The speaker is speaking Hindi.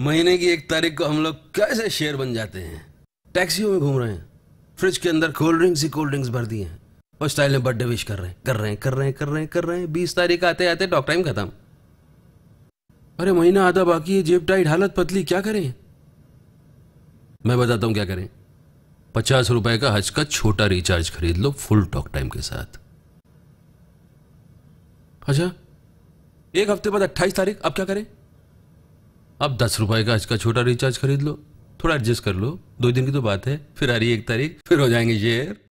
महीने की एक तारीख को हम लोग कैसे शेर बन जाते हैं टैक्सियों में घूम रहे हैं फ्रिज के अंदर कोल्ड ड्रिंक्स ही कोल्ड ड्रिंक्स भर दिए हैं और स्टाइल में बर्थडे विश कर रहे हैं कर रहे हैं कर रहे हैं कर रहे हैं कर रहे हैं बीस तारीख आते आते टॉक टाइम खत्म अरे महीना आधा बाकी है जेब टाइट हालत पतली क्या करें मैं बताता हूं क्या करें पचास रुपए का हज का छोटा रिचार्ज खरीद लो फुल टॉक टाइम के साथ अच्छा एक हफ्ते बाद अट्ठाईस तारीख अब क्या करें अब दस रुपए का आज का छोटा रिचार्ज खरीद लो थोड़ा एडजस्ट कर लो दो दिन की तो बात है फिर आ रही एक तारीख फिर हो जाएंगे शेयर